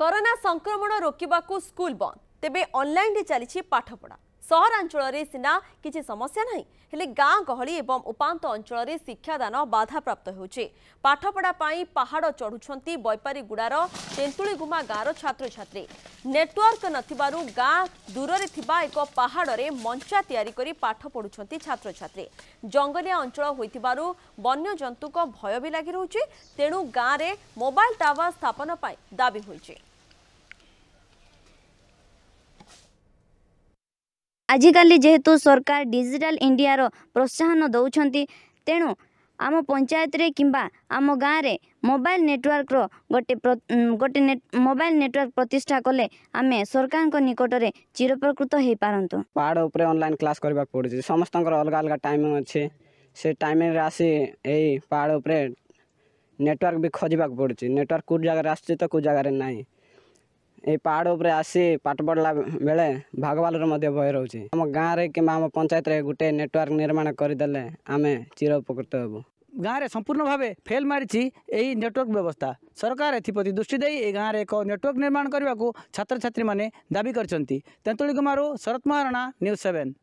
corona ସଂକ୍ରମଣ ରୋକିବାକୁ school ବନ୍ଦ ତେବେ ଅନ୍ଲାଇନ୍ରେ ଚାଲିଛି ପାଠପଢ଼ା ସହରାଞ୍ଚଳରେ ସିନା କିଛି ସମସ୍ୟା ନାହିଁ ହେଲେ ଗାଁ ଗହଳି ଏବଂ ଉପାନ୍ତ ଅଞ୍ଚଳରେ ଶିକ୍ଷାଦାନ ବାଧାପ୍ରାପ୍ତ ହେଉଛି ପାଠପଢ଼ା ପାଇଁ ପାହାଡ଼ ଚଢ଼ୁଛନ୍ତି ବୈପାରୀଗୁଡ଼ାର ତେନ୍ତୁଳିଗୁମା ଗାଁର ଛାତ୍ରଛାତ୍ରୀ ନେଟୱାର୍କ ନଥିବାରୁ ଗାଁ ଦୂରରେ ଥିବା ଏକ ପାହାଡ଼ରେ ମଞ୍ଚା ତିଆରି କରି ପାଠ ପଢ଼ୁଛନ୍ତି ଛାତ୍ରଛାତ୍ରୀ ଜଙ୍ଗଲିଆ ଅଞ୍ଚଳ ହୋଇଥିବାରୁ ବନ୍ୟଜନ୍ତୁଙ୍କ ଭୟ ବି ଲାଗି ରହୁଛି ତେଣୁ ଗାଁରେ ମୋବାଇଲ ଟାୱାର ସ୍ଥାପନ ପାଇଁ ଦାବି ହୋଇଛି ଆଜିକାଲି ଯେହେତୁ ସରକାର ଡିଜିଟାଲ୍ ଇଣ୍ଡିଆର ପ୍ରୋତ୍ସାହନ ଦେଉଛନ୍ତି ତେଣୁ ଆମ ପଞ୍ଚାୟତରେ କିମ୍ବା ଆମ ଗାଁରେ ମୋବାଇଲ୍ ନେଟୱାର୍କର ଗୋଟେ ଗୋଟେ ମୋବାଇଲ ନେଟୱାର୍କ ପ୍ରତିଷ୍ଠା କଲେ ଆମେ ସରକାରଙ୍କ ନିକଟରେ ଚିରପ୍ରକୃତ ହେଇପାରନ୍ତୁ ପାହାଡ଼ ଉପରେ ଅନଲାଇନ୍ କ୍ଲାସ୍ କରିବାକୁ ପଡ଼ୁଛି ସମସ୍ତଙ୍କର ଅଲଗା ଅଲଗା ଟାଇମିଂ ଅଛି ସେ ଟାଇମିଂରେ ଆସି ଏଇ ପାହାଡ଼ ଉପରେ ନେଟୱାର୍କ ବି ଖୋଜିବାକୁ ପଡ଼ୁଛି ନେଟୱାର୍କ କେଉଁ ଜାଗାରେ ଆସୁଛି ତ କେଉଁ ଜାଗାରେ ନାହିଁ ଏଇ ପାହାଡ଼ ଉପରେ ଆସି ପାଠ ପଢ଼ିଲା ବେଳେ ଭାଗବାଲର ମଧ୍ୟ ଭୟ ରହୁଛି ଆମ ଗାଁରେ କିମ୍ବା ଆମ ପଞ୍ଚାୟତରେ ଗୋଟେ ନେଟୱାର୍କ ନିର୍ମାଣ କରିଦେଲେ ଆମେ ଚିର ଉପକୃତ ହେବୁ ଗାଁରେ ସମ୍ପୂର୍ଣ୍ଣ ଭାବେ ଫେଲ୍ ମାରିଛି ଏହି ନେଟୱାର୍କ ବ୍ୟବସ୍ଥା ସରକାର ଏଥିପ୍ରତି ଦୃଷ୍ଟି ଦେଇ ଏ ଗାଁରେ ଏକ ନେଟୱାର୍କ ନିର୍ମାଣ କରିବାକୁ ଛାତ୍ରଛାତ୍ରୀମାନେ ଦାବି କରିଛନ୍ତି ତେନ୍ତୁଳି କୁମାରୁ ଶରତ ମହାରଣା ନ୍ୟୁଜ୍ ସେଭେନ୍